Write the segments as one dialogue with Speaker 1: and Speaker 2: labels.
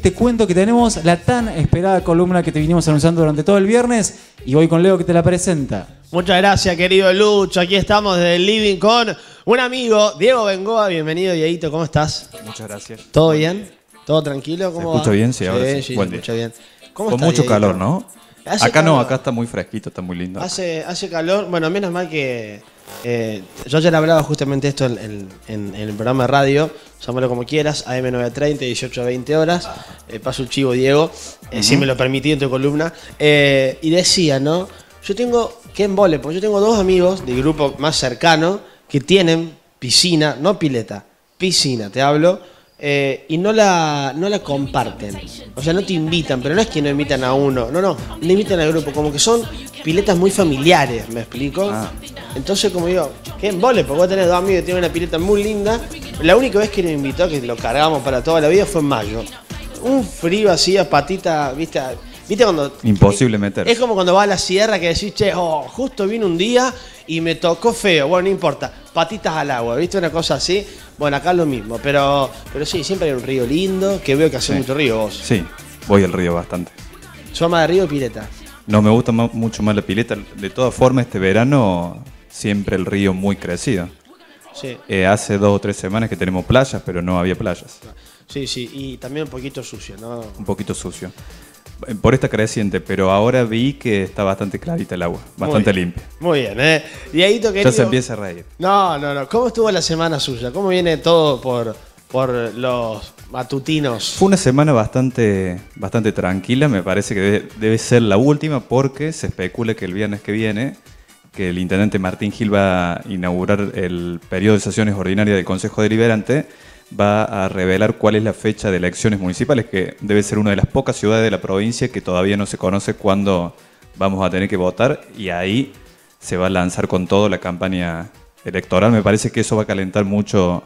Speaker 1: te cuento que tenemos la tan esperada columna que te vinimos anunciando durante todo el viernes y voy con Leo que te la presenta. Muchas gracias,
Speaker 2: querido Lucho. Aquí estamos desde Living con un amigo, Diego Bengoa. Bienvenido, Dieguito. ¿Cómo estás? Muchas gracias. ¿Todo bien? ¿Todo tranquilo? ¿Cómo bien? Sí, ahora sí. sí, bien.
Speaker 3: Con mucho calor, ¿no? acá no, acá está muy fresquito, está muy lindo.
Speaker 2: Hace, hace calor, bueno, menos mal que. Eh, yo yo le hablaba justamente esto en, el programa de radio, llámalo como quieras, AM930, 18 a 20 horas. Eh, paso el chivo, Diego, eh, si me lo permití en tu columna. Eh, y decía, ¿no? Yo tengo, ¿qué embole, porque yo tengo dos amigos del grupo más cercano que tienen piscina, no pileta, piscina, te hablo eh, y no la, la comparten. O sea, no te invitan, pero no es que no invitan a uno, no, no, no invitan al grupo, como que son piletas muy familiares, ¿me explico? Ah. Entonces, como digo, qué embole, porque vos tenés dos amigos que tienen una pileta muy linda. La única vez que nos invitó, que lo cargamos para toda la vida, fue en mayo. Un frío así a patita, viste,
Speaker 3: Imposible meter. Es
Speaker 2: como cuando vas a la sierra que decís, che, oh, justo vino un día y me tocó feo. Bueno, no importa. Patitas al agua, ¿viste? Una cosa así. Bueno, acá es lo mismo. Pero, pero sí, siempre hay un río lindo, que veo que hace mucho río vos.
Speaker 3: Sí, voy al río bastante.
Speaker 2: ¿Yo de río y pileta?
Speaker 3: No, me gusta mucho más la pileta. De todas formas, este verano siempre el río muy crecido. Sí. Eh, hace dos o tres semanas que tenemos playas, pero no había playas.
Speaker 2: Sí, sí, y también un poquito sucio, ¿no?
Speaker 3: Un poquito sucio por esta creciente, pero ahora vi que está bastante clarita el agua, bastante limpia. Muy bien, ¿eh?
Speaker 2: Y ahí Ya se empieza a reír. No, no, no. ¿Cómo estuvo la semana suya? ¿Cómo viene todo por, por los
Speaker 3: matutinos? Fue una semana bastante, bastante tranquila, me parece que debe, ser la última porque se especula que el viernes que viene que el intendente Martín Gil va a inaugurar el periodo de sesiones ordinarias del Consejo Deliberante va a revelar cuál es la fecha de elecciones municipales, que debe ser una de las pocas ciudades de la provincia que todavía no se conoce cuándo vamos a tener que votar y ahí se va a lanzar con todo la campaña electoral. Me parece que eso va a calentar mucho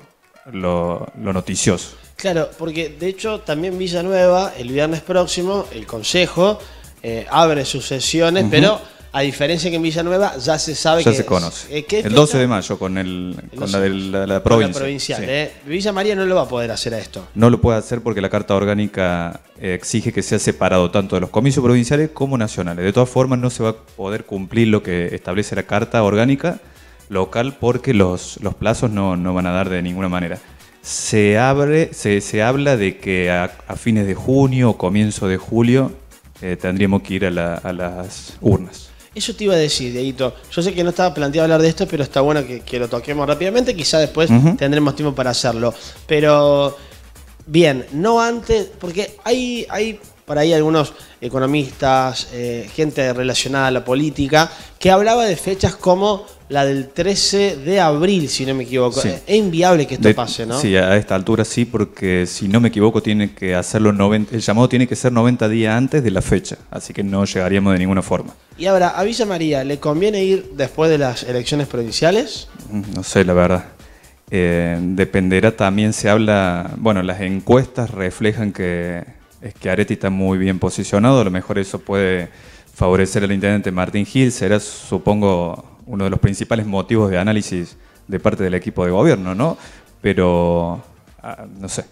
Speaker 3: lo, noticioso.
Speaker 2: Claro, porque de hecho también Villanueva, el viernes próximo, el Consejo eh, abre sus sesiones, pero a diferencia que en Villanueva ya se sabe que. se conoce. el 12 de
Speaker 3: mayo con, el, con la, de la, provincia. provincial.
Speaker 2: Eh. Villa María no lo va a poder hacer a esto.
Speaker 3: No lo puede hacer porque la Carta Orgánica eh, exige que sea separado tanto de los comicios provinciales como nacionales. De todas formas, no se va a poder cumplir lo que establece la Carta Orgánica local porque los, los plazos no, van a dar de ninguna manera se abre, se, se, habla de que a, fines de junio o comienzo de julio eh, tendríamos que ir a, a las urnas.
Speaker 2: Eso te iba a decir, Dieguito. Yo sé que no estaba planteado hablar de esto, pero está bueno que, lo toquemos rápidamente. Quizá después tendremos tiempo para hacerlo. Pero, bien, no antes, porque hay, hay por ahí algunos economistas, eh, gente relacionada a la política, que hablaba de fechas como la del 13 de abril, si no me equivoco. Es inviable que esto pase, ¿no? Sí,
Speaker 3: a esta altura sí, porque si no me equivoco, tiene que hacerlo 90, el llamado tiene que ser 90 días antes de la fecha, así que no llegaríamos de ninguna forma.
Speaker 2: Y ahora, a Villa María, ¿le conviene ir después de las elecciones provinciales?
Speaker 3: Mm, no sé, la verdad. Eh, dependerá también, se habla, bueno, las encuestas reflejan que que es Areti está muy bien posicionado, a lo mejor eso puede favorecer al intendente Martín Gil, será, supongo, uno de los principales motivos de análisis de parte del equipo de gobierno, ¿no? Pero, ah, no sé,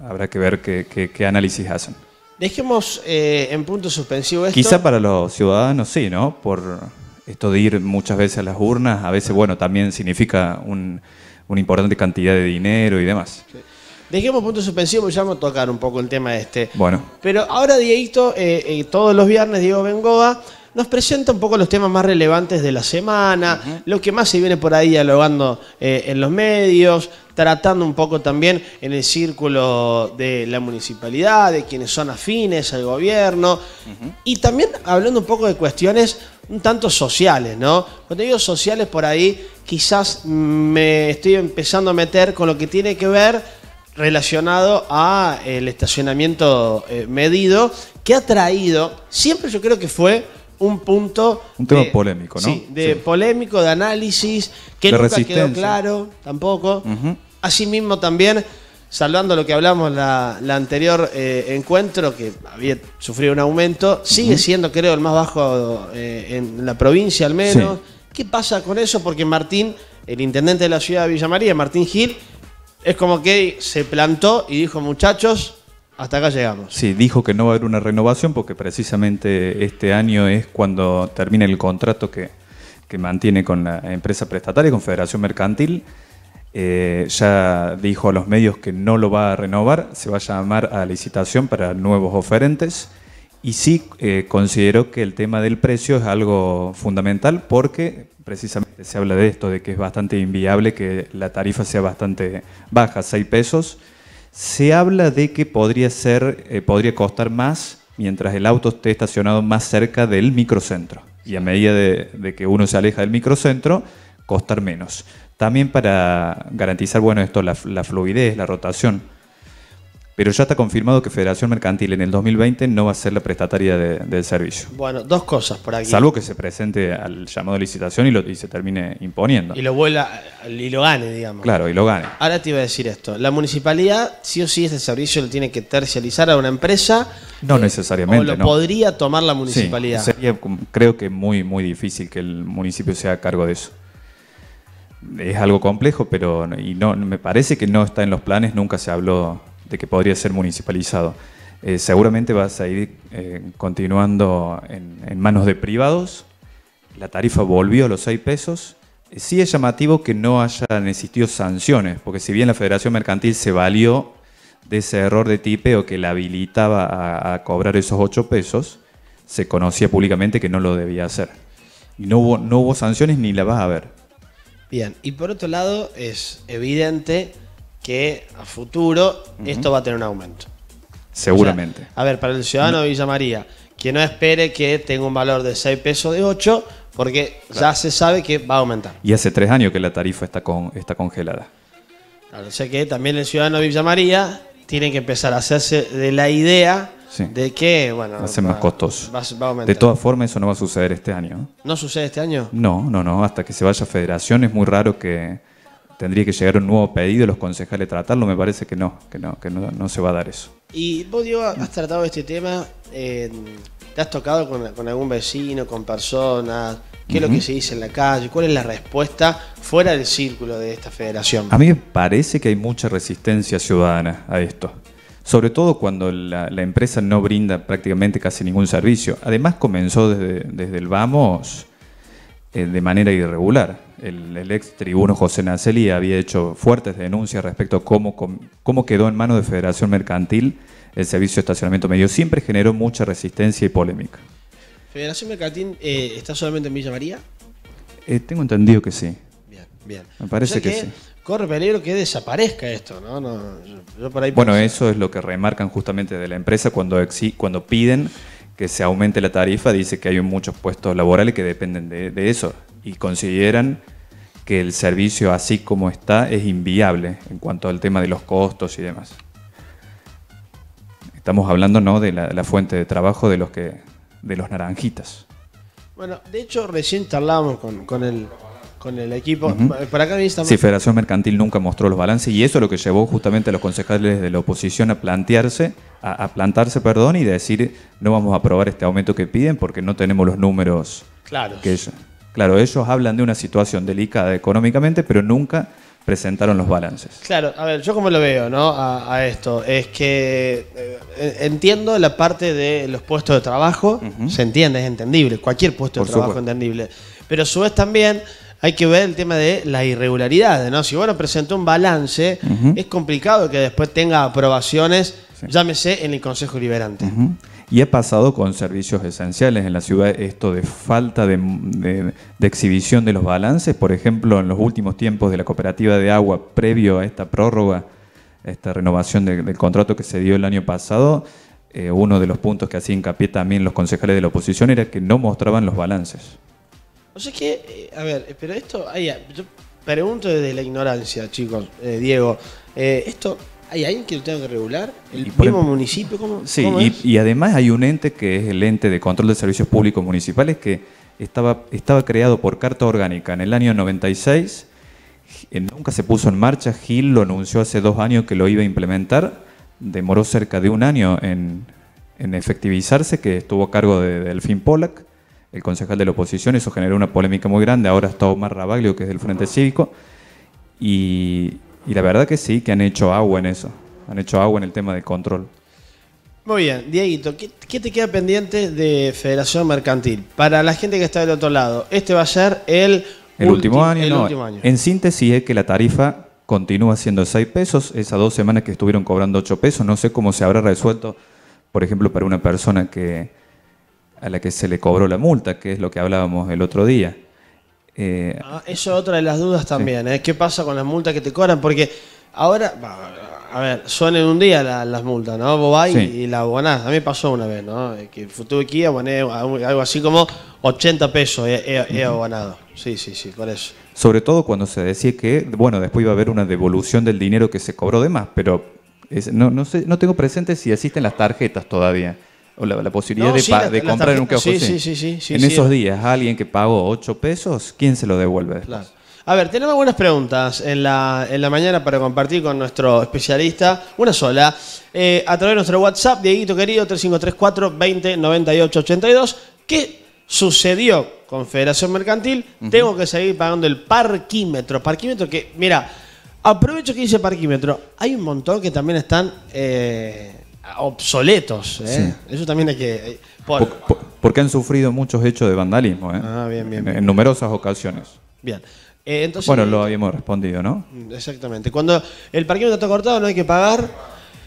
Speaker 3: habrá que ver qué, análisis hacen.
Speaker 2: Dejemos eh, en punto suspensivo esto. Quizá
Speaker 3: para los ciudadanos sí, ¿no? Por esto de ir muchas veces a las urnas, a veces, bueno, también significa una importante cantidad de dinero y demás. Dejemos
Speaker 2: Dejemos punto suspensivo y ya vamos a tocar un poco el tema este. Bueno. Pero ahora, Dieguito, eh, eh, todos los viernes, Diego Bengoa nos presenta un poco los temas más relevantes de la semana, lo que más se viene por ahí dialogando eh, en los medios, tratando un poco también en el círculo de la municipalidad, de quienes son afines al gobierno, y también hablando un poco de cuestiones un tanto sociales, ¿no? Cuando digo sociales por ahí, quizás me estoy empezando a meter con lo que tiene que ver relacionado a eh, el estacionamiento eh, medido que ha traído, siempre yo creo que fue un punto.
Speaker 3: Un tema polémico, ¿no? Sí,
Speaker 2: de polémico, de análisis, que nunca quedó claro tampoco. Asimismo, también, salvando lo que hablamos la, el anterior eh, encuentro, que había sufrido un aumento, sigue siendo, creo, el más bajo eh, en la provincia al menos. ¿Qué pasa con eso? Porque Martín, el intendente de la ciudad de Villa María, Martín Gil, es como que se plantó y dijo, muchachos, hasta acá llegamos.
Speaker 3: Sí, dijo que no va a haber una renovación porque precisamente este año es cuando termina el contrato que, que mantiene con la empresa prestataria, con Federación Mercantil. Eh, ya dijo a los medios que no lo va a renovar, se va a llamar a licitación para nuevos oferentes. Y sí eh, considero que el tema del precio es algo fundamental porque precisamente se habla de esto, de que es bastante inviable que la tarifa sea bastante baja, 6 pesos se habla de que podría, ser, eh, podría costar más mientras el auto esté estacionado más cerca del microcentro. Y a medida de, que uno se aleja del microcentro, costar menos. También para garantizar esto, la fluidez, la rotación pero ya está confirmado que Federación Mercantil en el 2020 no va a ser la prestataria del servicio.
Speaker 2: Bueno, dos cosas por aquí. Salvo que
Speaker 3: se presente al llamado de licitación y, se termine imponiendo.
Speaker 2: Y lo vuela y lo gane, digamos.
Speaker 3: Claro, y lo gane.
Speaker 2: Ahora te iba a decir esto. La municipalidad sí o sí este servicio lo tiene que tercializar a una empresa.
Speaker 3: No eh, necesariamente. O lo podría
Speaker 2: tomar la municipalidad.
Speaker 3: sería, creo que muy, muy difícil que el municipio sea a cargo de eso es algo complejo, pero y no, me parece que no está en los planes, nunca se habló de que podría ser municipalizado. Eh, seguramente vas a ir eh, continuando en, manos de privados. La tarifa volvió a los 6 pesos. Eh, sí es llamativo que no hayan existido sanciones, porque si bien la Federación Mercantil se valió de ese error de tipeo que la habilitaba a, cobrar esos 8 pesos, se conocía públicamente que no lo debía hacer. Y no hubo, no hubo sanciones ni la vas a haber.
Speaker 2: Bien, y por otro lado es evidente que a futuro esto va a tener un aumento.
Speaker 3: Seguramente.
Speaker 2: a ver, para el ciudadano de Villa María, que no espere que tenga un valor de 6 pesos de 8, porque ya se sabe que va a aumentar.
Speaker 3: Y hace tres años que la tarifa está, con, está congelada.
Speaker 2: Claro, o sea que también el ciudadano de Villa María tiene que empezar a hacerse de la idea de que, bueno... Va a ser más costoso. De todas
Speaker 3: formas, eso no va a suceder este año. ¿eh?
Speaker 2: ¿No sucede este año?
Speaker 3: No, no, no. Hasta que se vaya a federación es muy raro que tendría que llegar un nuevo pedido, los concejales tratarlo, me parece que no, que no, que no, se va a dar eso.
Speaker 2: Y vos, Diego, has tratado este tema, eh, ¿te has tocado con, algún vecino, con personas? ¿Qué es lo que se dice en la calle? ¿Cuál es la respuesta fuera del círculo de esta federación?
Speaker 3: A mí me parece que hay mucha resistencia ciudadana a esto sobre todo cuando la, empresa no brinda prácticamente casi ningún servicio. Además comenzó desde, el Vamos eh, de manera irregular el, ex tribuno José Naceli había hecho fuertes denuncias respecto a cómo, cómo quedó en manos de Federación Mercantil el servicio de estacionamiento medio. Siempre generó mucha resistencia y polémica.
Speaker 2: ¿Federación Mercantil eh, está solamente en Villa María?
Speaker 3: Eh, tengo entendido que sí. Bien, bien. Me parece que, sí.
Speaker 2: Corre peligro que desaparezca esto, ¿no?
Speaker 3: bueno, eso es lo que remarcan justamente de la empresa cuando, cuando piden que se aumente la tarifa, dice que hay muchos puestos laborales que dependen de, de eso y consideran que el servicio así como está es inviable en cuanto al tema de los costos y demás. Estamos hablando ¿no? de la, fuente de trabajo de los, que, de los naranjitas.
Speaker 2: Bueno, de hecho recién charlábamos con, con el, con el equipo. Sí,
Speaker 3: Federación Mercantil nunca mostró los balances y eso es lo que llevó justamente a los concejales de la oposición a plantearse, a, plantarse, perdón, y decir no vamos a aprobar este aumento que piden porque no tenemos los números. Claro. Que Claro, ellos hablan de una situación delicada económicamente, pero nunca presentaron los balances.
Speaker 2: Claro, a ver, yo como lo veo, ¿no? A, esto, es que eh, entiendo la parte de los puestos de trabajo, se entiende, es entendible, cualquier puesto de trabajo es entendible, pero a su vez también hay que ver el tema de las irregularidades, ¿no? Si bueno presentó un balance, es complicado que después tenga aprobaciones, llámese en el Consejo Liberante
Speaker 3: y ha pasado con servicios esenciales en la ciudad, esto de falta de, exhibición de los balances, por ejemplo, en los últimos tiempos de la cooperativa de agua, previo a esta prórroga, esta renovación del contrato que se dio el año pasado, eh, uno de los puntos que hacía hincapié también los concejales de la oposición era que no mostraban los balances.
Speaker 2: O sea que, eh, a ver, eh, pero esto, yo pregunto desde la ignorancia, chicos, Diego, esto hay alguien que lo tenga que regular, el mismo municipio. ¿cómo, sí,
Speaker 3: y, además hay un ente que es el ente de control de servicios públicos municipales que estaba, estaba creado por carta orgánica en el año 96, eh, nunca se puso en marcha, Gil lo anunció hace dos años que lo iba a implementar, demoró cerca de un año en, en efectivizarse, que estuvo a cargo de Delfín Pollack, el concejal de la oposición, eso generó una polémica muy grande, ahora está Omar Rabaglio, que es del Frente Cívico, y y la verdad que sí, que han hecho agua en eso. Han hecho agua en el tema de control.
Speaker 2: Muy bien, Dieguito, ¿qué, te queda pendiente de Federación Mercantil? Para la gente que está del otro lado, este va a ser el, último, año,
Speaker 3: En síntesis es que la tarifa continúa siendo 6 pesos, esas dos semanas que estuvieron cobrando 8 pesos, no sé cómo se habrá resuelto, por ejemplo, para una persona que a la que se le cobró la multa, que es lo que hablábamos el otro día. Eh, ah,
Speaker 2: eso es otra de las dudas también, ¿eh? ¿Qué pasa con las multas que te cobran? Porque ahora, a ver, suenan un día las multas, ¿no? Vos y, la abonás. A mí pasó una vez, ¿no? Eh, que tuve que aboné algo así como 80 pesos he, abonado. Sí, sí, sí, por eso.
Speaker 3: Sobre todo cuando se decía que, bueno, después iba a haber una devolución del dinero que se cobró de más, pero no, no, sé, no tengo presente si existen las tarjetas todavía o la, posibilidad de, comprar en un caos Sí, sí, sí, sí, en esos días, alguien que pagó 8 pesos, ¿quién se lo devuelve? Claro.
Speaker 2: A ver, tenemos algunas preguntas en la, mañana para compartir con nuestro especialista. Una sola. Eh, a través de nuestro WhatsApp, Dieguito querido, 3534 20 ¿Qué sucedió con Federación Mercantil? Tengo que seguir pagando el parquímetro. Parquímetro que, mira, aprovecho que dice parquímetro. Hay un montón que también están. Eh, obsoletos. ¿eh? Eso también hay que... Eh,
Speaker 3: porque han sufrido muchos hechos de vandalismo, ¿eh? ah, en, numerosas ocasiones. Bien. entonces, bueno, lo habíamos respondido, ¿no?
Speaker 2: Mm, exactamente. Cuando el parqueo está cortado no hay que pagar.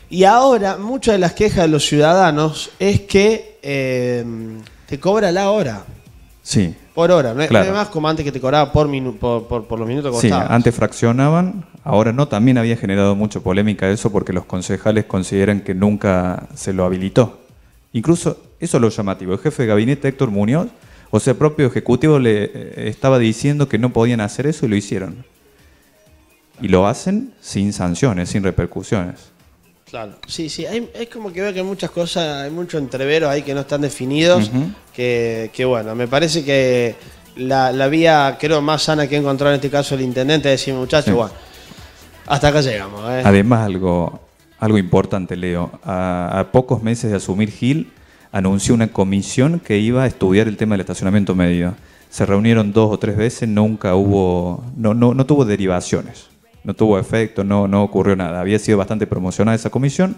Speaker 2: Y ahora, muchas de las quejas de los ciudadanos es que te cobra la hora. Sí. Por hora, no, como antes que te cobraba por, por, por, los minutos que Sí, antes
Speaker 3: fraccionaban, ahora no, también había generado mucha polémica eso porque los concejales consideran que nunca se lo habilitó. Incluso, eso es lo llamativo, el jefe de gabinete Héctor Muñoz, o sea, el propio ejecutivo le eh, estaba diciendo que no podían hacer eso y lo hicieron. Y lo hacen sin sanciones, sin repercusiones.
Speaker 2: Claro. Sí, sí, hay, es como que veo que hay muchas cosas, hay mucho entrevero ahí que no están definidos, que, que, bueno, me parece que la, vía, creo, más sana que encontrar en este caso el intendente es decir, muchachos, bueno, hasta acá llegamos. ¿eh?
Speaker 3: Además, algo, algo importante, Leo, a, a pocos meses de asumir Gil, anunció una comisión que iba a estudiar el tema del estacionamiento medio. Se reunieron dos o tres veces, nunca hubo, no, no, no tuvo derivaciones no tuvo efecto, no, no ocurrió nada. Había sido bastante promocionada esa comisión,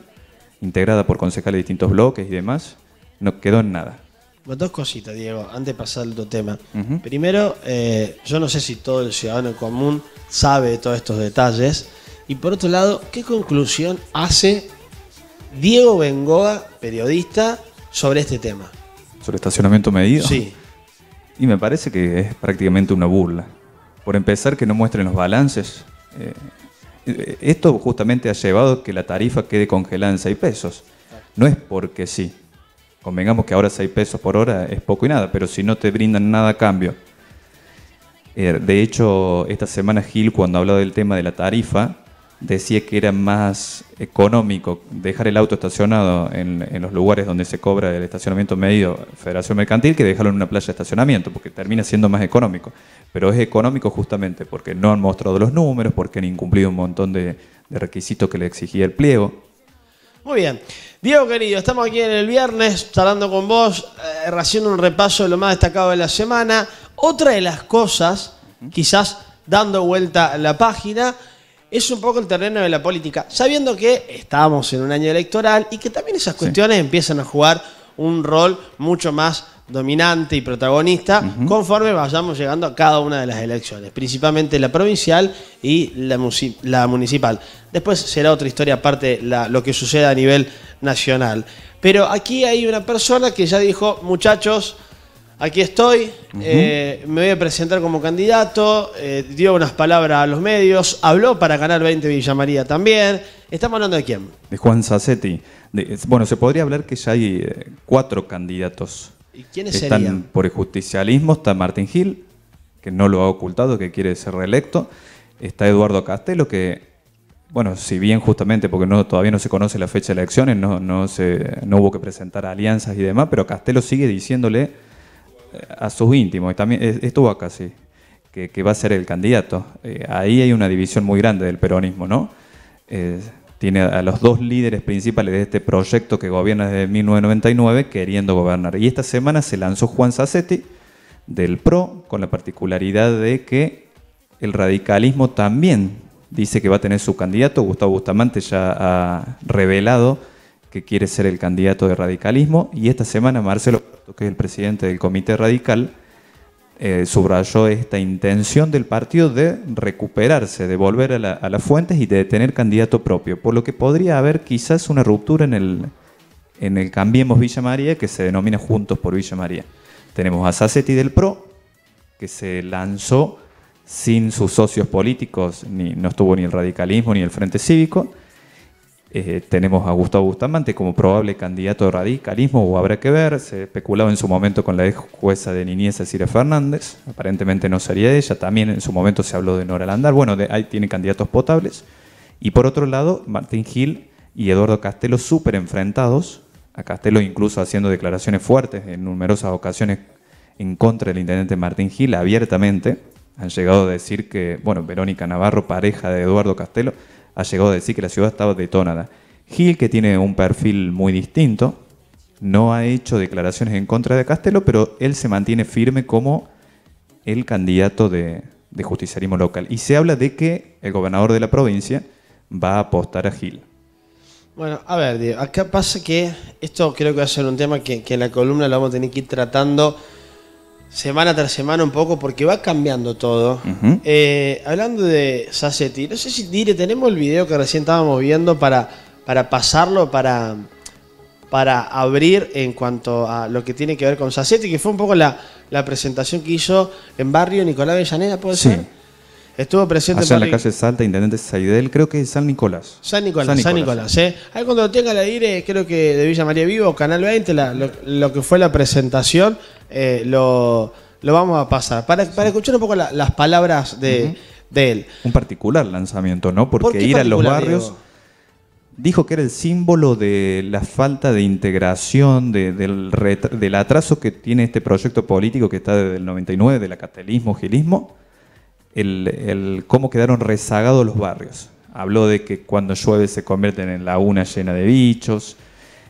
Speaker 3: integrada por concejales de distintos bloques y demás, no quedó en nada.
Speaker 2: Dos cositas, Diego, antes de pasar al otro tema. Primero, eh, yo no sé si todo el ciudadano común sabe todos estos detalles. Y por otro lado, ¿qué conclusión hace Diego Bengoa, periodista, sobre este tema?
Speaker 3: ¿Sobre estacionamiento medido? Sí. Y me parece que es prácticamente una burla. Por empezar, que no muestren los balances, eh, esto justamente ha llevado que la tarifa quede congelada en 6 pesos. No es porque sí. Convengamos que ahora 6 pesos por hora es poco y nada, pero si no te brindan nada a cambio. Eh, de hecho, esta semana Gil, cuando habló del tema de la tarifa, decía que era más económico dejar el auto estacionado en, los lugares donde se cobra el estacionamiento medio Federación Mercantil que dejarlo en una playa de estacionamiento, porque termina siendo más económico. Pero es económico justamente porque no han mostrado los números, porque han incumplido un montón de, requisitos que le exigía el pliego.
Speaker 2: Muy bien. Diego querido, estamos aquí en el viernes hablando con vos, eh, haciendo un repaso de lo más destacado de la semana. Otra de las cosas, quizás dando vuelta la página, es un poco el terreno de la política, sabiendo que estamos en un año electoral y que también esas cuestiones empiezan a jugar un rol mucho más dominante y protagonista conforme vayamos llegando a cada una de las elecciones, principalmente la provincial y la, municipal. Después será otra historia aparte lo que suceda a nivel nacional. Pero aquí hay una persona que ya dijo, muchachos, Aquí estoy, eh, me voy a presentar como candidato, eh, dio unas palabras a los medios, habló para ganar 20 Villa María también. ¿Estamos hablando de
Speaker 3: quién? De Juan Sassetti. bueno, se podría hablar que ya hay eh, cuatro candidatos.
Speaker 2: ¿Y quiénes están
Speaker 3: Por el justicialismo está Martín Gil, que no lo ha ocultado, que quiere ser reelecto. Está Eduardo Castelo, que, bueno, si bien justamente porque no, todavía no se conoce la fecha de elecciones, no, no, se, no hubo que presentar alianzas y demás, pero Castelo sigue diciéndole a sus íntimos, y también estuvo acá, sí, que, va a ser el candidato. Eh, ahí hay una división muy grande del peronismo, ¿no? Eh, tiene a los dos líderes principales de este proyecto que gobierna desde 1999 queriendo gobernar. Y esta semana se lanzó Juan Sassetti del PRO con la particularidad de que el radicalismo también dice que va a tener su candidato. Gustavo Bustamante ya ha revelado que quiere ser el candidato de radicalismo, y esta semana Marcelo, que es el presidente del Comité Radical, eh, subrayó esta intención del partido de recuperarse, de volver a, las fuentes y de tener candidato propio, por lo que podría haber quizás una ruptura en el, en el Cambiemos Villa María, que se denomina Juntos por Villa María. Tenemos a Sassetti del PRO, que se lanzó sin sus socios políticos, no estuvo ni el radicalismo ni el Frente Cívico, eh, tenemos a Gustavo Bustamante como probable candidato de radicalismo, o habrá que ver, se especulaba en su momento con la ex jueza de niñez Cecilia Fernández, aparentemente no sería ella, también en su momento se habló de Nora Landar, bueno, de, ahí tiene candidatos potables, y por otro lado, Martín Gil y Eduardo Castelo súper enfrentados, a Castelo incluso haciendo declaraciones fuertes en numerosas ocasiones en contra del intendente Martín Gil, abiertamente, han llegado a decir que, bueno, Verónica Navarro, pareja de Eduardo Castelo, ha llegado a decir que la ciudad estaba detonada. Gil, que tiene un perfil muy distinto, no ha hecho declaraciones en contra de Castelo, pero él se mantiene firme como el candidato de, de local. Y se habla de que el gobernador de la provincia va a apostar a Gil.
Speaker 2: Bueno, a ver, Diego, acá pasa que esto creo que va a ser un tema que en la columna lo vamos a tener que ir tratando semana tras semana un poco porque va cambiando todo. Eh, hablando de Sassetti, no sé si dire, tenemos el video que recién estábamos viendo para, para pasarlo, para, para abrir en cuanto a lo que tiene que ver con Sassetti, que fue un poco la, presentación que hizo en Barrio Nicolás Avellaneda, ¿puede ser? Estuvo presente en la calle
Speaker 3: Salta, Intendente Saidel, creo que es San Nicolás.
Speaker 2: San Nicolás, San Nicolás. ¿eh? Ahí cuando tenga la aire, creo que de Villa María Vivo, Canal 20, lo, que fue la presentación, eh, lo, vamos a pasar. Para, para escuchar un poco las palabras
Speaker 3: de, él. Un particular lanzamiento, ¿no? Porque ir a los barrios... Dijo que era el símbolo de la falta de integración, del, del atraso que tiene este proyecto político que está desde el 99, del acatelismo, gilismo el, cómo quedaron rezagados los barrios. Habló de que cuando llueve se convierten en laguna llena de bichos.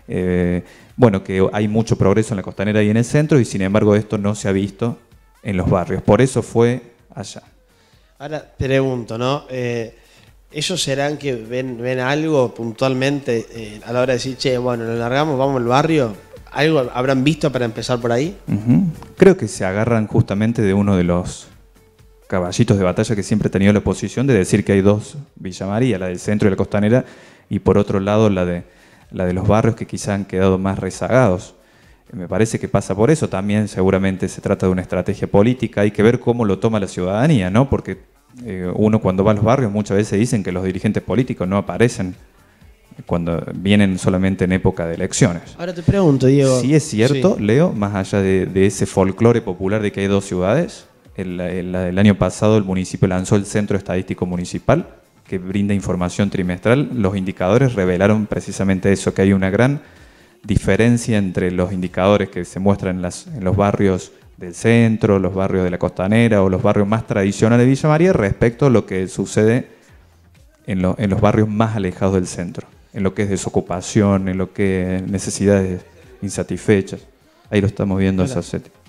Speaker 3: Eh, bueno, que hay mucho progreso en la costanera y en el centro, y sin embargo esto no se ha visto en los barrios. Por eso fue allá.
Speaker 2: Ahora pregunto, ¿no? Eh, ¿Ellos serán que ven, ven algo puntualmente eh, a la hora de decir, che, bueno, lo largamos, vamos al barrio? ¿Algo habrán visto para empezar
Speaker 3: por ahí? Creo que se agarran justamente de uno de los caballitos de batalla que siempre ha tenido la oposición de decir que hay dos Villa María, la del centro y la costanera, y por otro lado la de, la de los barrios que quizá han quedado más rezagados. Me parece que pasa por eso también, seguramente se trata de una estrategia política, hay que ver cómo lo toma la ciudadanía, ¿no? Porque eh, uno cuando va a los barrios muchas veces dicen que los dirigentes políticos no aparecen cuando vienen solamente en época de elecciones.
Speaker 2: Ahora te pregunto, Diego. Si es cierto,
Speaker 3: Leo, más allá de ese folclore popular de que hay dos ciudades, el, año pasado el municipio lanzó el Centro Estadístico Municipal, que brinda información trimestral. Los indicadores revelaron precisamente eso, que hay una gran diferencia entre los indicadores que se muestran en, los barrios del centro, los barrios de la costanera o los barrios más tradicionales de Villa María respecto a lo que sucede en, los barrios más alejados del centro, en lo que es desocupación, en lo que necesidades insatisfechas. Ahí lo estamos viendo,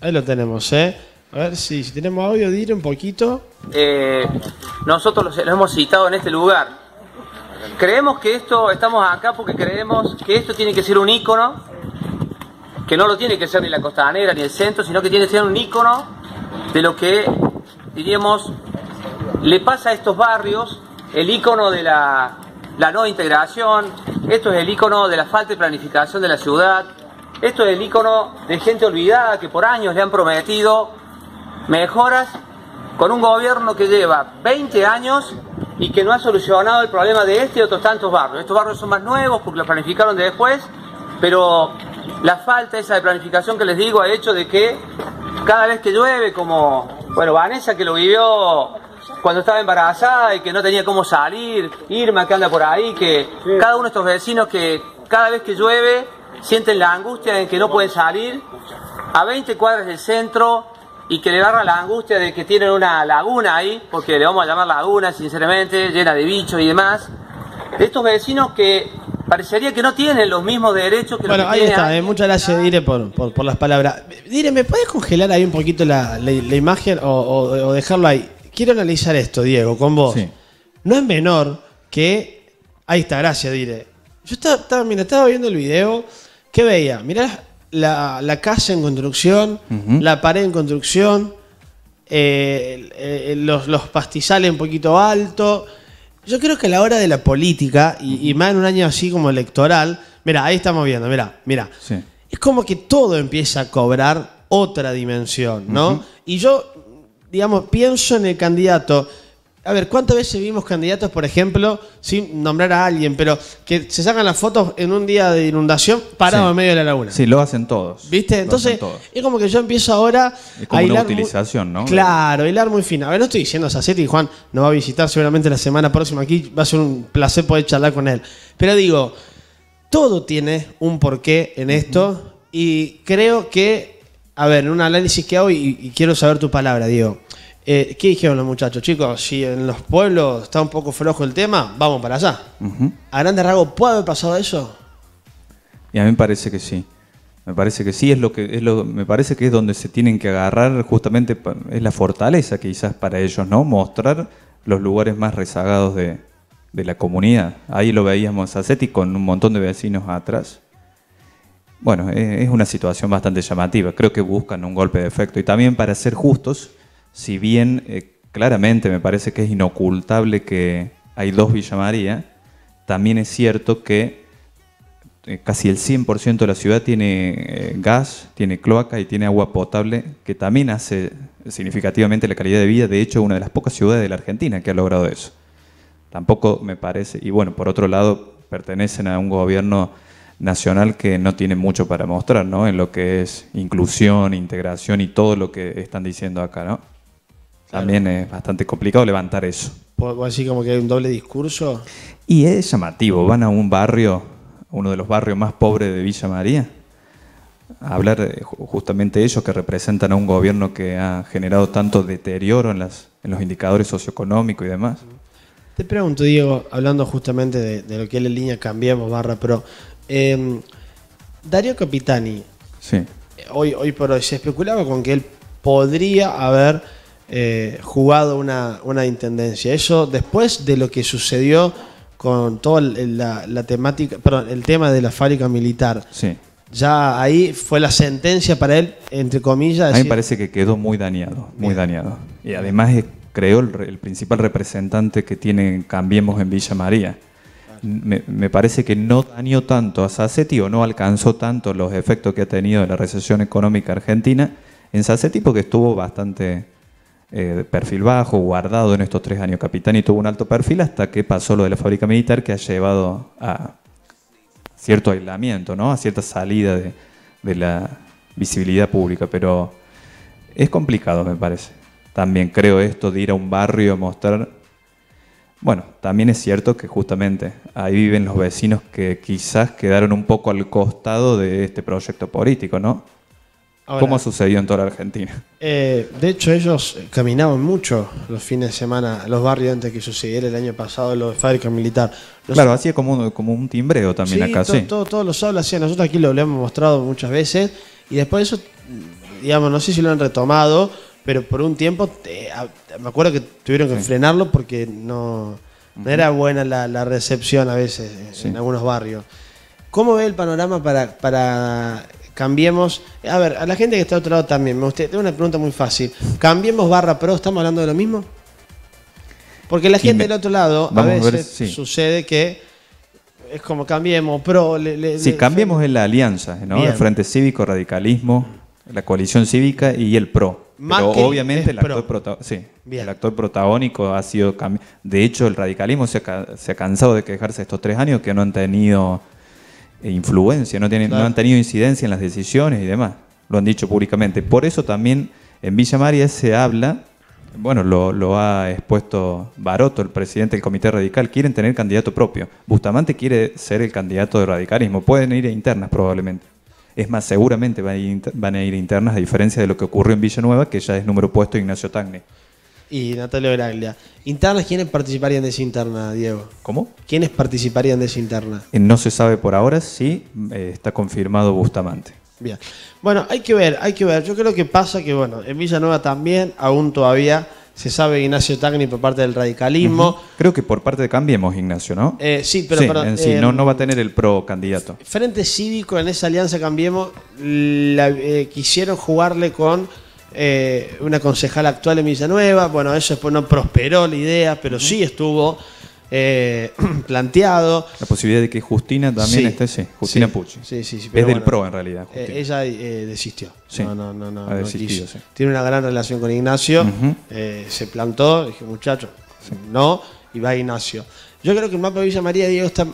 Speaker 2: Ahí lo tenemos, ¿eh? A ver si, tenemos audio, dir un poquito.
Speaker 1: Eh, nosotros los, hemos citado en este lugar. Creemos que esto, estamos acá porque creemos que esto tiene que ser un ícono, que no lo tiene que ser ni la costanera ni el centro, sino que tiene que ser un ícono de lo que, diríamos, le pasa a estos barrios, el ícono de la, la no integración, esto es el ícono de la falta de planificación de la ciudad, esto es el ícono de gente olvidada que por años le han prometido mejoras con un gobierno que lleva 20 años y que no ha solucionado el problema de este y otros tantos barrios. Estos barrios son más nuevos porque los planificaron después, pero la falta esa de planificación que les digo ha hecho de que cada vez que llueve, como bueno, Vanessa que lo vivió cuando estaba embarazada y que no tenía cómo salir, Irma que anda por ahí, que cada uno de estos vecinos que cada vez que llueve sienten la angustia de que no pueden salir, a 20 cuadras del centro y que le agarra la angustia de que tienen una laguna ahí, porque le vamos a llamar laguna, sinceramente, llena de bichos y demás, de estos vecinos que parecería que no tienen los mismos derechos que bueno, los que ahí está,
Speaker 2: eh, muchas gracias, Dire, por, las palabras. Dire, ¿me puedes congelar ahí un poquito la, imagen o, o, dejarlo ahí? Quiero analizar esto, Diego, con vos. No es menor que... Ahí está, gracias, Dire. Yo estaba, estaba, viendo el video. ¿Qué veía? Mirá la, la casa en construcción, la pared en construcción, eh, eh, eh, los, pastizales un poquito alto. Yo creo que a la hora de la política, y, más en un año así como electoral, mira, ahí estamos viendo, mira, mira. Es como que todo empieza a cobrar otra dimensión, ¿no? Y yo, digamos, pienso en el candidato a ver, ¿cuántas veces vimos candidatos, por ejemplo, sin nombrar a alguien, pero que se sacan las fotos en un día de inundación parado en medio
Speaker 3: de la laguna? Sí, lo hacen todos. ¿Viste? Entonces,
Speaker 2: es como que yo empiezo ahora
Speaker 3: es como Una utilización, ¿no? Claro,
Speaker 2: hilar muy fino. A ver, no estoy diciendo a y Juan nos va a visitar seguramente la semana próxima aquí. Va a ser un placer poder charlar con él. Pero digo, todo tiene un porqué en esto y creo que, a ver, en un análisis que hago y quiero saber tu palabra, Diego eh, ¿Qué dijeron los muchachos? Chicos, si en los pueblos está un poco flojo el tema, vamos para allá. ¿A grande rasgos puede haber pasado eso?
Speaker 3: Y a mí me parece que sí. Me parece que sí, es lo que me parece que es donde se tienen que agarrar justamente es la fortaleza quizás para ellos, ¿no? Mostrar los lugares más rezagados de, de la comunidad. Ahí lo veíamos a con un montón de vecinos atrás. Bueno, eh, es una situación bastante llamativa. Creo que buscan un golpe de efecto. Y también para ser justos, si bien eh, claramente me parece que es inocultable que hay dos Villa María, también es cierto que eh, casi el 100% de la ciudad tiene eh, gas, tiene cloaca y tiene agua potable, que también hace significativamente la calidad de vida. De hecho, una de las pocas ciudades de la Argentina que ha logrado eso. Tampoco me parece, y bueno, por otro lado, pertenecen a un gobierno nacional que no tiene mucho para mostrar, ¿no? En lo que es inclusión, integración y todo lo que están diciendo acá, ¿no? También es bastante complicado levantar eso.
Speaker 2: Así como que hay un doble discurso.
Speaker 3: Y es llamativo, van a un barrio, uno de los barrios más pobres de Villa María, a hablar eh, justamente ellos que representan a un gobierno que ha generado tanto deterioro en, los indicadores socioeconómicos y demás.
Speaker 2: Te pregunto, Diego, hablando justamente de, lo que es la línea Cambiemos barra Pro, eh, em, Dario Capitani, sí. Eh, hoy, hoy por hoy se especulaba con que él podría haber eh, jugado una, intendencia. Eso después de lo que sucedió con toda la, temática, perdón, el tema de la fábrica militar. Ya ahí fue la sentencia para él, entre comillas. a mí me parece
Speaker 3: que quedó muy dañado, muy dañado. Y además eh, creó el, principal representante que tiene Cambiemos en Villa María. Me, me, parece que no dañó tanto a Sassetti o no alcanzó tanto los efectos que ha tenido la recesión económica argentina en Sassetti porque estuvo bastante eh, perfil bajo, guardado en estos tres años. capitán y tuvo un alto perfil hasta que pasó lo de la fábrica militar que ha llevado a cierto aislamiento, ¿no? a cierta salida de, de la visibilidad pública. Pero es complicado, me parece. También creo esto de ir a un barrio a mostrar. Bueno, también es cierto que justamente ahí viven los vecinos que quizás quedaron un poco al costado de este proyecto político, ¿no? ¿Cómo ¿Cómo sucedió en toda Argentina?
Speaker 2: Eh, de hecho, ellos caminaban mucho los fines de semana a los barrios antes que sucediera el año pasado lo de fábrica militar. claro, hacía como un, como un timbreo
Speaker 3: también acá, sí.
Speaker 2: todos los sábados hacían. Nosotros aquí lo, hemos mostrado muchas veces. Y después de eso, digamos, no sé si lo han retomado, pero por un tiempo me acuerdo que tuvieron que frenarlo porque no, era buena la, recepción a veces en, algunos barrios. ¿Cómo ve el panorama para, para cambiemos. A ver, a la gente que está al otro lado también, me gustaría, tengo una pregunta muy fácil. ¿Cambiemos barra pro? ¿Estamos hablando de lo mismo? Porque la gente del otro lado a veces sucede que es como cambiemos pro. sí,
Speaker 3: cambiemos en la alianza, ¿no? El Frente Cívico, Radicalismo, la coalición cívica y el pro. Más Pero obviamente el actor, pro. el actor, protagónico ha sido... De hecho, el radicalismo se ha, se ha cansado de quejarse estos tres años que no han tenido e influencia, no, tienen, no han tenido incidencia en las decisiones y demás. Lo han dicho públicamente. Por eso también en Villa María se habla, bueno, lo, ha expuesto Baroto, el presidente del Comité Radical, quieren tener candidato propio. Bustamante quiere ser el candidato de radicalismo. Pueden ir a internas probablemente. Es más, seguramente van a ir, a internas, a diferencia de lo que ocurrió en Villanueva, que ya es número puesto Ignacio Tagne
Speaker 2: y Natalia Braglia. ¿Internas quiénes participarían de esa interna, Diego? ¿Cómo? ¿Quiénes participarían de esa interna?
Speaker 3: Eh, no se sabe por ahora, sí, eh, está confirmado Bustamante.
Speaker 2: Bien. Bueno, hay que ver, hay que ver. Yo creo que pasa que, bueno, en Villanueva también, aún todavía se sabe Ignacio Tagni por
Speaker 3: parte del radicalismo. Creo que por parte de Cambiemos, Ignacio, ¿no?
Speaker 2: Eh, sí, pero... pero, sí, no, va a
Speaker 3: tener el pro candidato.
Speaker 2: Frente Cívico en esa alianza Cambiemos quisieron jugarle con eh, una concejal actual en Villanueva. Bueno, eso después no prosperó la idea, pero sí estuvo eh, planteado.
Speaker 3: La posibilidad de que Justina también esté, sí, Justina Pucci. Sí, sí, sí, es del PRO en realidad. Eh,
Speaker 2: ella desistió.
Speaker 3: no, no, no, no,
Speaker 2: Tiene una gran relación con Ignacio, se plantó, dije muchacho, no, y va Ignacio. Yo creo que el mapa de Villa María, Diego, está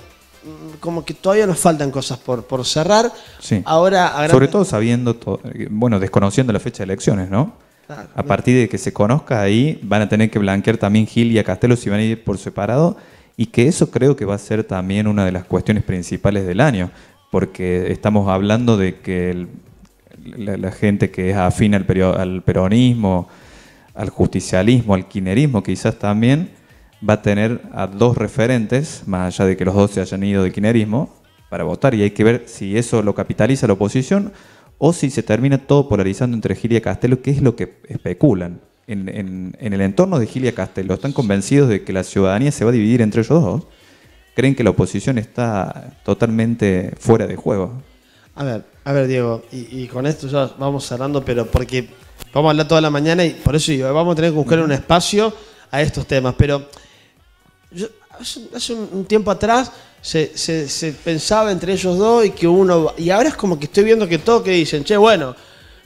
Speaker 2: Mm, como que todavía nos faltan cosas por, cerrar. Sí. Ahora, Sobre
Speaker 3: todo sabiendo, eh, bueno, desconociendo la fecha de elecciones, ¿no? Ah, a partir de que se conozca ahí, van a tener que blanquear también Gil y a Castelo si van a ir por separado. Y que eso creo que va a ser también una de las cuestiones principales del año, porque estamos hablando de que la, gente que es afín al, al peronismo, al justicialismo, al quinerismo quizás también, va a tener a dos referentes, más allá de que los dos se hayan ido de quinerismo, para votar. Y hay que ver si eso lo capitaliza la oposición o si se termina todo polarizando entre Gilia y Castelo, que es lo que especulan. En, el entorno de Gilia Castelo, ¿están convencidos de que la ciudadanía se va a dividir entre ellos dos? ¿Creen que la oposición está totalmente fuera de juego?
Speaker 2: A ver, a ver, Diego, y, con esto ya vamos cerrando, pero porque vamos a hablar toda la mañana y por eso vamos a tener que buscar un espacio a estos temas, pero hace, un tiempo atrás se, pensaba entre ellos dos y que uno. Y ahora es como que estoy viendo que todo que dicen, che, bueno,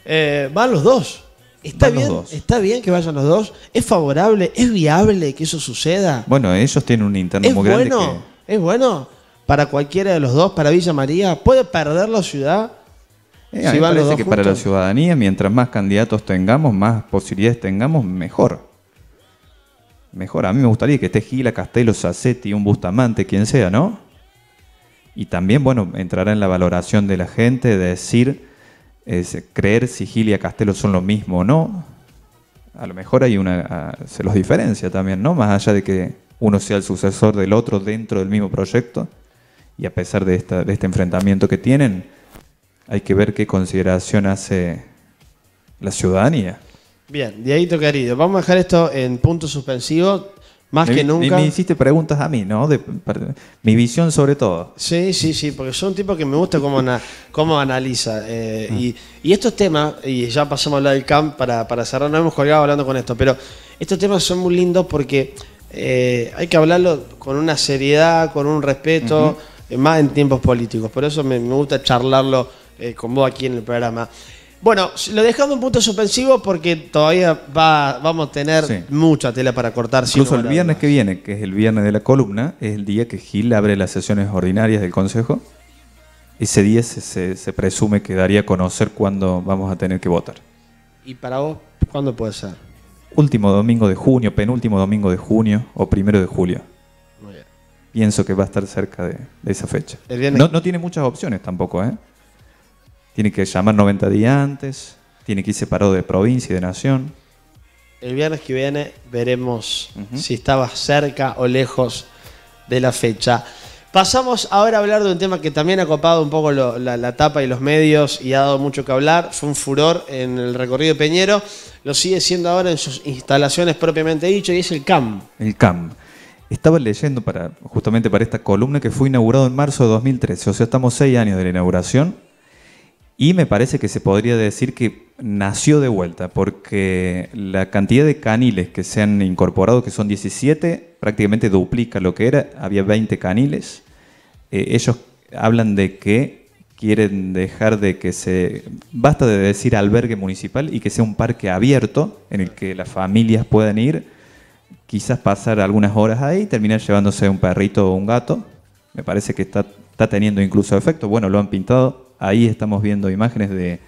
Speaker 2: eh, van los dos. Está bien, está bien que vayan los dos. ¿Es favorable? ¿Es viable que eso suceda?
Speaker 3: Bueno, ellos tienen un interno muy bueno,
Speaker 2: Es bueno para cualquiera de los dos, para Villa María. ¿Puede perder la ciudad?
Speaker 3: Eh, si van los dos que para la ciudadanía, mientras más candidatos tengamos, más posibilidades tengamos, mejor mejor. A mí me gustaría que esté Gila, Castelo, Sassetti, un Bustamante, quien sea, ¿no? Y también, bueno, entrará en la valoración de la gente de decir, creer si Gil y Castelo son lo mismo o no. A lo mejor hay una, se los diferencia también, ¿no? Más allá de que uno sea el sucesor del otro dentro del mismo proyecto. Y a pesar de este enfrentamiento que tienen, hay que ver qué consideración hace la ciudadanía.
Speaker 2: Bien, Dieguito querido, vamos a dejar esto en punto suspensivo.
Speaker 3: Más que nunca. Me, hiciste preguntas a mí, ¿no? mi visión sobre todo. Sí,
Speaker 2: sí, sí, porque soy un tipo que me gusta cómo, analiza. Eh, y, estos temas, y ya pasamos a hablar del camp para, cerrar, no hemos colgado hablando con esto, pero estos temas son muy lindos porque eh, hay que hablarlo con una seriedad, con un respeto, eh, más en tiempos políticos. Por eso me, me gusta charlarlo con vos aquí en el programa. Bueno, lo dejamos en punto suspensivo porque todavía vamos a tener mucha tela para cortar. Incluso el
Speaker 3: viernes que viene, que es el viernes de la columna, es el día que Gil abre las sesiones ordinarias del Consejo. Ese día se, presume que daría a conocer cuándo vamos a tener que votar.
Speaker 2: ¿Y para vos cuándo puede ser?
Speaker 3: Último domingo de junio, penúltimo domingo de junio o primero de julio. Pienso que va a estar cerca de, esa fecha. no tiene muchas opciones tampoco, ¿eh? Tiene que llamar 90 días antes, tiene que ir separado de provincia y de nación.
Speaker 2: El viernes que viene veremos si estaba cerca o lejos de la fecha. Pasamos ahora a hablar de un tema que también ha copado un poco la, tapa y los medios y ha dado mucho que hablar. Fue un furor en el recorrido de Peñero, lo sigue siendo ahora en sus instalaciones propiamente dicho y es el CAM.
Speaker 3: El CAM. Estaba leyendo para, justamente para esta columna que fue inaugurado en marzo de 2013, o sea, estamos seis años de la inauguración y me parece que se podría decir que nació de vuelta, porque la cantidad de caniles que se han incorporado, que son 17, prácticamente duplica lo que era, había 20 caniles. Eh, ellos hablan de que quieren dejar de que se, basta de decir albergue municipal y que sea un parque abierto en el que las familias puedan ir, quizás pasar algunas horas ahí terminar llevándose un perrito o un gato. Me parece que está teniendo incluso efecto. Bueno, lo han pintado, Ahí estamos viendo imágenes de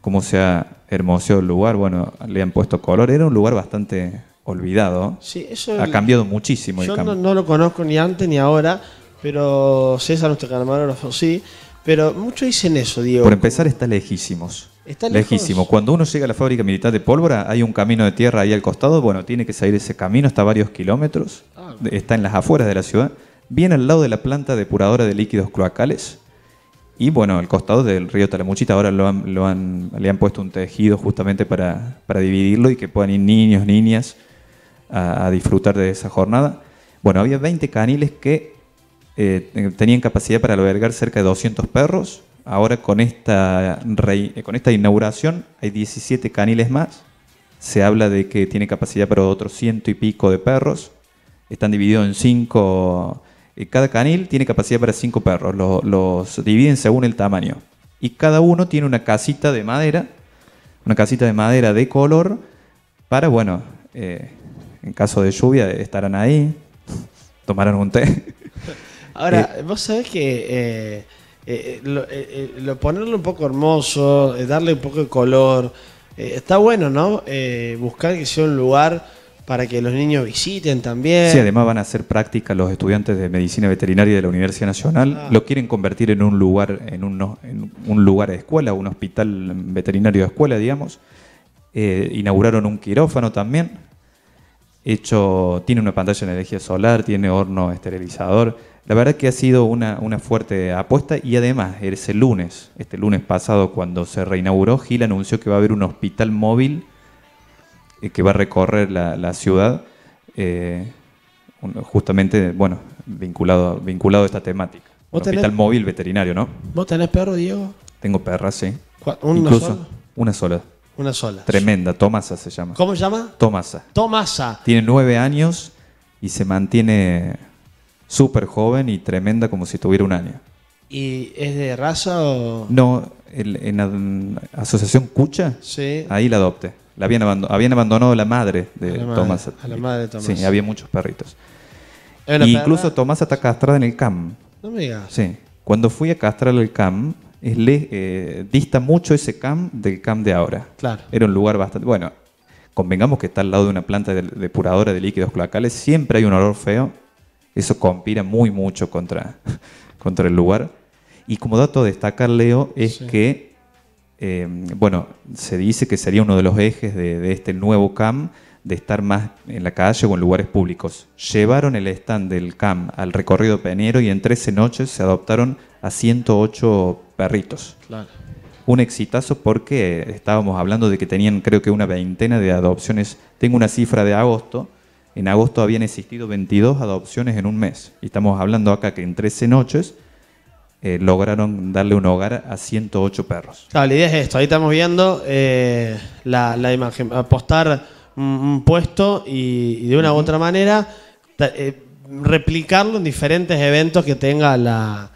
Speaker 3: cómo se ha hermoso el lugar. Bueno, le han puesto color. Era un lugar bastante olvidado. Sí,
Speaker 2: eso ha cambiado
Speaker 3: muchísimo. Yo no,
Speaker 2: lo conozco ni antes ni ahora, pero César, nuestro camarógrafo, sí. Pero muchos dicen eso, Diego. Por
Speaker 3: empezar, está lejísimos. Está lejísimo Cuando uno llega a la fábrica militar de pólvora, hay un camino de tierra ahí al costado. Bueno, tiene que salir ese camino, está a varios kilómetros. Ah. está en las afueras de la ciudad. Viene al lado de la planta depuradora de líquidos cloacales. Y bueno, el costado del río Talamuchita ahora lo han, lo han, le han puesto un tejido justamente para, dividirlo y que puedan ir niños, niñas a, disfrutar de esa jornada. Bueno, había 20 caniles que eh, tenían capacidad para albergar cerca de 200 perros. Ahora con esta, eh, con esta inauguración hay 17 caniles más. Se habla de que tiene capacidad para otros ciento y pico de perros. Están divididos en cinco cada canil tiene capacidad para cinco perros, los, dividen según el tamaño. Y cada uno tiene una casita de madera, una casita de madera de color, para, bueno, eh, en caso de lluvia estarán ahí, tomarán un té.
Speaker 2: Ahora, eh, vos sabés que eh, lo, lo, ponerle un poco hermoso, darle un poco de color, está bueno, ¿no? buscar que sea un lugar para que los niños visiten
Speaker 3: también. Sí, además van a hacer práctica los estudiantes de medicina veterinaria de la Universidad Nacional. Ah. Lo quieren convertir en un lugar, en un, en un lugar de escuela, un hospital veterinario de escuela, digamos. Eh, inauguraron un quirófano también. Hecho, tiene una pantalla de energía solar, tiene horno esterilizador. La verdad que ha sido una, una fuerte apuesta y además ese lunes, este lunes pasado cuando se reinauguró, Gil anunció que va a haber un hospital móvil que va a recorrer la, ciudad, eh, justamente, bueno, vinculado, vinculado a esta temática. ¿Vos hospital móvil veterinario, ¿no?
Speaker 2: ¿Vos tenés perro, Diego?
Speaker 3: Tengo perra, sí. ¿Una sola? Una sola. Una sola. Tremenda, Tomasa se llama. ¿Cómo se llama? Tomasa.
Speaker 2: Tomasa.
Speaker 3: Tiene nueve años y se mantiene súper joven y tremenda como si tuviera un año.
Speaker 2: ¿Y es de raza o...?
Speaker 3: No, en la asociación Cucha, sí. ahí la adopte habían, abandonado, la madre de Tomás. a la madre de Tomás. Sí, había muchos perritos. incluso Tomás está castrado en el CAM. No me digas. Sí. Cuando fui a castrar el CAM, es, eh, dista mucho ese CAM del CAM de ahora. Claro. Era un lugar bastante. Bueno, convengamos que está al lado de una planta depuradora de líquidos cloacales, siempre hay un olor feo. Eso conspira muy mucho contra, contra el lugar. Y como dato a destacar, Leo, es que eh, bueno, se dice que sería uno de los ejes de, este nuevo CAM de estar más en la calle o en lugares públicos. Llevaron el stand del CAM al recorrido penero y en 13 noches se adoptaron a 108 perritos. Claro. Un exitazo porque estábamos hablando de que tenían creo que una veintena de adopciones. Tengo una cifra de agosto. En agosto habían existido 22 adopciones en un mes. Y estamos hablando acá que en 13 noches eh, lograron darle un hogar a 108 perros.
Speaker 2: Claro, la idea es esto, ahí estamos viendo eh, la, imagen, apostar un, puesto y, de una u otra manera eh, replicarlo en diferentes eventos que tenga la,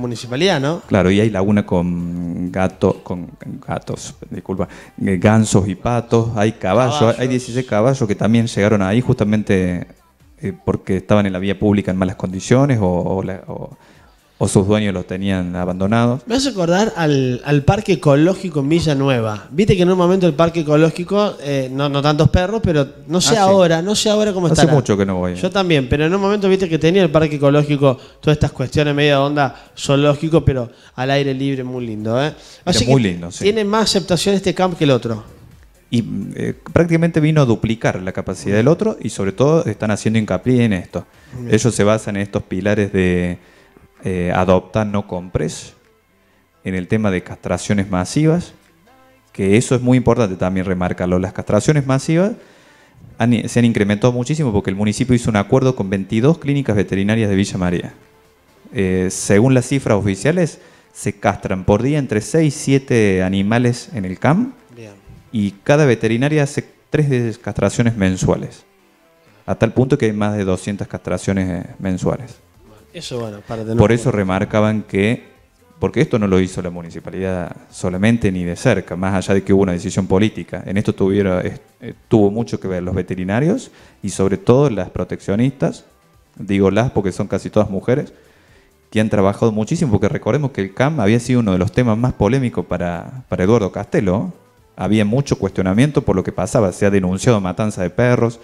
Speaker 2: municipalidad, ¿no?
Speaker 3: Claro, y hay laguna con gatos, con gatos, disculpa, gansos y patos, hay caballos, hay 16 caballos que también llegaron ahí justamente porque estaban en la vía pública en malas condiciones o, o o sus dueños los tenían abandonados. Me hace acordar al, al parque ecológico en Nueva. Viste
Speaker 2: que en un momento el parque ecológico, eh, no, no tantos perros, pero no sé ah, ahora, no sé ahora cómo está. Hace mucho que no voy. Yo también, pero en un momento viste que tenía el parque ecológico, todas estas cuestiones media onda
Speaker 3: zoológico,
Speaker 2: pero al aire libre muy lindo. ¿eh? Así muy lindo, sí. Tiene más aceptación este camp que
Speaker 3: el otro. Y eh, prácticamente vino a duplicar la capacidad del otro y sobre todo están haciendo hincapié en esto. Ellos se basan en estos pilares de eh, adopta no compres, en el tema de castraciones masivas, que eso es muy importante también remarcarlo. Las castraciones masivas se han incrementado muchísimo porque el municipio hizo un acuerdo con 22 clínicas veterinarias de Villa María. Eh, según las cifras oficiales, se castran por día entre 6 y 7 animales en el CAM y cada veterinaria hace 3 castraciones mensuales, a tal punto que hay más de 200 castraciones eh, mensuales. Por eso remarcaban que, porque esto no lo hizo la municipalidad solamente ni de cerca, más allá de que hubo una decisión política, en esto tuvieron eh, tuvo mucho que ver los veterinarios y sobre todo las proteccionistas, digo las porque son casi todas mujeres, que han trabajado muchísimo, porque recordemos que el CAM había sido uno de los temas más polémicos para, para Eduardo Castelo. Había mucho cuestionamiento por lo que pasaba, se ha denunciado matanza de perros,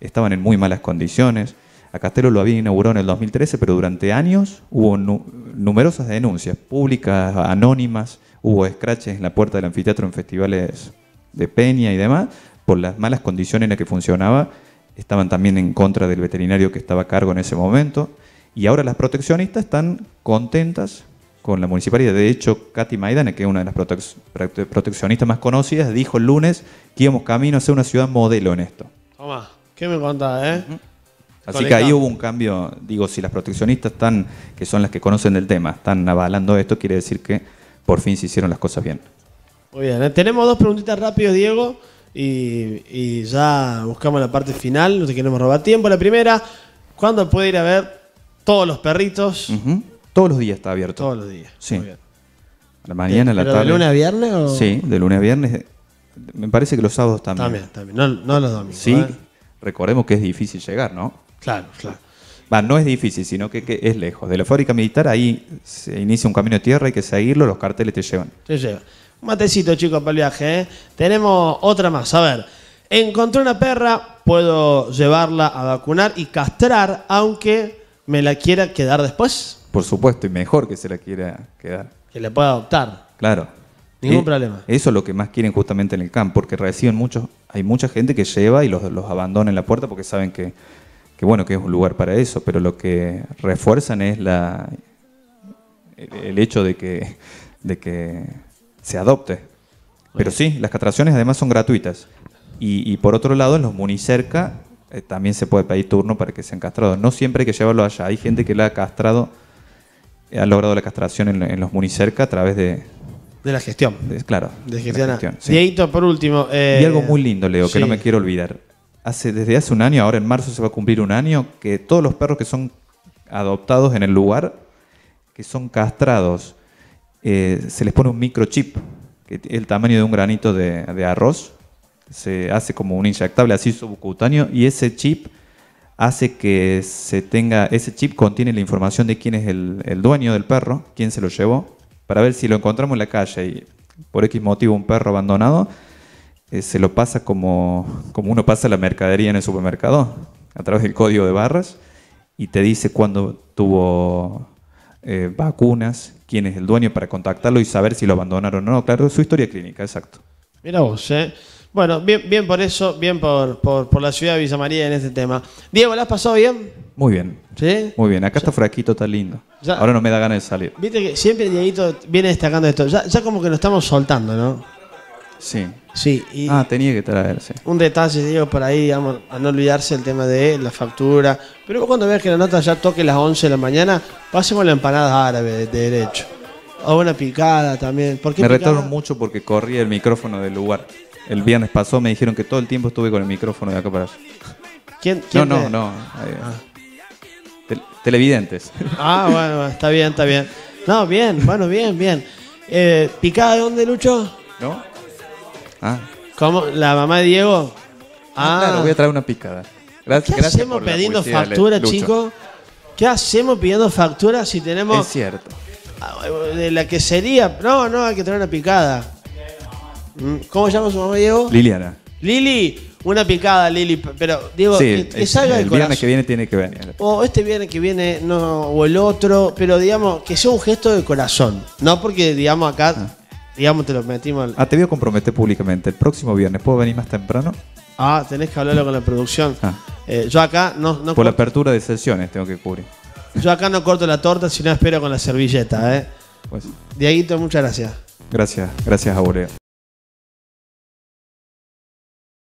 Speaker 3: estaban en muy malas condiciones. Castelo lo había inaugurado en el 2013, pero durante años hubo numerosas denuncias públicas, anónimas, hubo escraches en la puerta del anfiteatro en festivales de Peña y demás, por las malas condiciones en las que funcionaba, estaban también en contra del veterinario que estaba a cargo en ese momento, y ahora las proteccionistas están contentas con la municipalidad. De hecho, Katy Maidana, que es una de las proteccionistas más conocidas, dijo el lunes que íbamos camino a ser una ciudad modelo en esto.
Speaker 2: Toma, ¿qué me contás, eh?
Speaker 3: Así que ahí hubo un cambio, digo, si las proteccionistas están, que son las que conocen del tema, están avalando esto, quiere decir que por fin se hicieron las cosas bien.
Speaker 2: Muy bien, eh, tenemos dos preguntitas rápidas, Diego, y, ya buscamos la parte final, no te queremos robar tiempo. La primera, ¿cuándo puede ir a ver todos los perritos? Todos los días está abierto. Todos los días.
Speaker 3: Sí. la mañana, la tarde. ¿De lunes a viernes? Sí, de lunes a viernes. Me parece que los sábados también. También, también. No, los domingos. Sí, ¿eh? recordemos que es difícil llegar, ¿no? Claro, claro. Va, no es difícil, sino que, es lejos. De la fábrica militar ahí se inicia un camino de tierra, hay que seguirlo, los carteles te llevan.
Speaker 2: Te llevan. Un matecito, chicos, para el viaje. ¿eh? Tenemos otra más. A ver, encontré una perra, puedo llevarla a vacunar y castrar, aunque me la quiera quedar después.
Speaker 3: Por supuesto, y mejor que se la quiera quedar.
Speaker 2: Que la pueda adoptar.
Speaker 3: Claro. Ningún problema. Eso es lo que más quieren justamente en el campo, porque reciben muchos, hay mucha gente que lleva y los abandona en la puerta porque saben que que bueno, que es un lugar para eso, pero lo que refuerzan es la, el, hecho de que, de que se adopte. Pero sí, las castraciones además son gratuitas. Y, por otro lado, en los municerca eh, también se puede pedir turno para que sean castrados. No siempre hay que llevarlo allá. Hay gente que lo ha castrado, ha logrado la castración en, los municerca a través de,
Speaker 2: de la gestión. claro. De, gestión.
Speaker 3: por último. y eh, algo muy lindo, Leo, que no me quiero olvidar hace, desde hace un año, ahora en marzo se va a cumplir un año, que todos los perros que son adoptados en el lugar, que son castrados, eh, se les pone un microchip, que es el tamaño de un granito de, arroz, se hace como un inyectable así subcutáneo y ese chip hace que se tenga, ese chip contiene la información de quién es el, el, dueño del perro, quién se lo llevó, para ver si lo encontramos en la calle y por X motivo un perro abandonado, eh, se lo pasa como, como uno pasa la mercadería en el supermercado, a través del código de barras, y te dice cuándo tuvo eh, vacunas, quién es el dueño para contactarlo y saber si lo abandonaron o no. Claro, su historia clínica, exacto.
Speaker 2: Mira vos, ¿eh? Bueno, bien, bien por eso, bien por, por, por, la ciudad de Villa María en este tema. Diego, ¿la has pasado bien? Muy bien. ¿Sí?
Speaker 3: Muy bien. Acá está fraquito, está lindo. Ahora no me da ganas de salir. Viste
Speaker 2: que siempre Dieguito viene destacando esto. ya como que lo estamos soltando, ¿no?
Speaker 3: Sí. Sí. ah, tenía que traerse.
Speaker 2: Un detalle, digo, por ahí, vamos a no olvidarse el tema de la factura. Pero vos cuando veas que la nota ya toque las 11 de la mañana, pasemos la empanada árabe de derecho. O una picada también. me retaron
Speaker 3: mucho porque corrí el micrófono del lugar. El viernes pasó, me dijeron que todo el tiempo estuve con el micrófono de acá para allá.
Speaker 2: ¿Quién? no, no,
Speaker 3: no, ah. Eh, televidentes.
Speaker 2: Ah, bueno, está bien, está bien. No, bien, bueno, bien, bien. Eh, ¿Picada de dónde, Lucho?
Speaker 3: ¿No? Ah.
Speaker 2: ¿Cómo? ¿La mamá de Diego? Ah, claro, ah. voy a traer una picada. Gracias, ¿Qué hacemos pidiendo factura, chicos? ¿Qué hacemos pidiendo factura si tenemos. Es cierto. Ah, de la que sería. No, no, hay que traer una picada. Mm, ¿Cómo llama su mamá, Diego? Liliana. Lili, una picada, Lili. Pero, Diego, que, salga el, el que
Speaker 3: viene tiene que venir.
Speaker 2: O este viene que viene, no, o el otro. Pero digamos, que sea un gesto
Speaker 3: de corazón.
Speaker 2: No porque, digamos, acá. Digamos, te lo metimos al...
Speaker 3: Ah, te voy a comprometer públicamente. El próximo viernes, ¿puedo venir más temprano?
Speaker 2: Ah, tenés que hablarlo con la producción. Ah. Eh, yo acá no, no Por la
Speaker 3: apertura de sesiones tengo que cubrir.
Speaker 2: Yo acá no corto la torta, sino espero con la servilleta,
Speaker 1: ¿eh? Pues. Dieguito, muchas gracias.
Speaker 3: Gracias, gracias, aurea